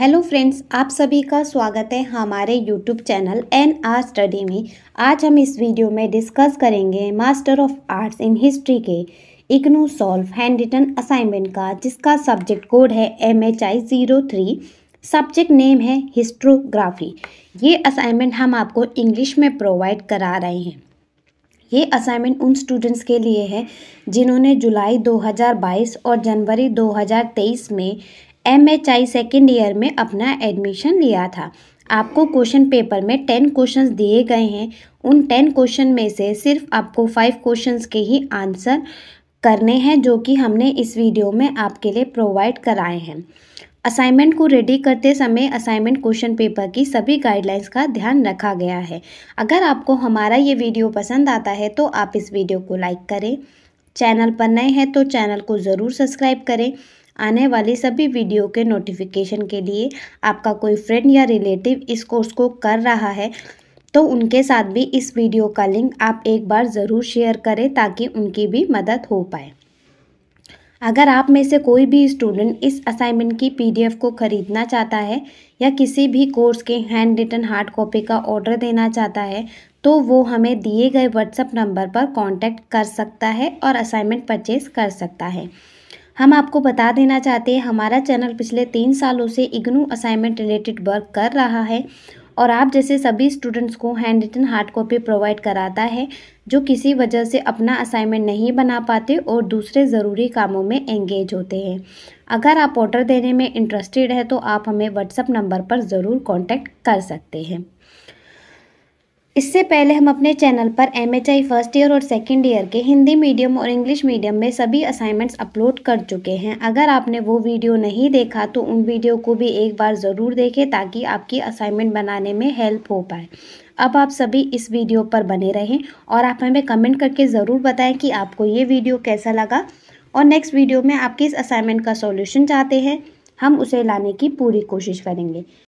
hello friends आप सभी का स्वागत है हमारे YouTube channel N R study में आज हम इस वीडियो में डिस्कस करेंगे master of arts in history के IGNOU solve handwritten assignment का जिसका सब्जेक्ट कोड है M H I zero three subject name है हिस्ट्रोग्राफी ये असाइनमेंट हम आपको इंग्लिश में प्रोवाइड करा रहे हैं ये असाइनमेंट उन स्टूडेंट्स के लिए है जिन्होंने जुलाई 2022 और जनवरी 2023 में M H I second year में अपना एडमिशन लिया था आपको क्वेश्चन पेपर में टेन क्वेश्चन दिए गए हैं उन टेन क्वेश्चन में से सिर्फ आपको फाइव क्वेश्चन के ही आंसर करने हैं जो कि हमने इस वीडियो में आपके लिए प्रोवाइड कराए हैं असाइनमेंट को रेडी करते समय असाइनमेंट क्वेश्चन पेपर की सभी गाइडलाइंस का ध्यान रखा गया है अगर आपको हमारा ये वीडियो पसंद आता है तो आप इस वीडियो को लाइक करें चैनल पर नए हैं तो चैनल को ज़रूर सब्सक्राइब करें आने वाली सभी वीडियो के नोटिफिकेशन के लिए आपका कोई फ्रेंड या रिलेटिव इस कोर्स को कर रहा है तो उनके साथ भी इस वीडियो का लिंक आप एक बार ज़रूर शेयर करें ताकि उनकी भी मदद हो पाए अगर आप में से कोई भी स्टूडेंट इस असाइनमेंट की पीडीएफ को ख़रीदना चाहता है या किसी भी कोर्स के हैंड रिटन हार्ड कॉपी का ऑर्डर देना चाहता है तो वो हमें दिए गए व्हाट्सएप नंबर पर कांटेक्ट कर सकता है और असाइनमेंट परचेज कर सकता है हम आपको बता देना चाहते हैं हमारा चैनल पिछले तीन सालों से इग्नू असाइनमेंट रिलेटेड वर्क कर रहा है और आप जैसे सभी स्टूडेंट्स को handwritten hard copy provide कराता है जो किसी वजह से अपना असाइनमेंट नहीं बना पाते और दूसरे ज़रूरी कामों में एंगेज होते हैं अगर आप ऑर्डर देने में इंटरेस्टेड है तो आप हमें व्हाट्सअप नंबर पर ज़रूर कॉन्टैक्ट कर सकते हैं इससे पहले हम अपने चैनल पर M H I first year और सेकेंड ईयर के हिंदी मीडियम और इंग्लिश मीडियम में सभी असाइनमेंट्स अपलोड कर चुके हैं अगर आपने वो वीडियो नहीं देखा तो उन वीडियो को भी एक बार ज़रूर देखें ताकि आपकी असाइनमेंट बनाने में हेल्प हो पाए अब आप सभी इस वीडियो पर बने रहें और आप हमें कमेंट करके ज़रूर बताएं कि आपको ये वीडियो कैसा लगा और नेक्स्ट वीडियो में आप किस असाइनमेंट का सॉल्यूशन चाहते हैं हम उसे लाने की पूरी कोशिश करेंगे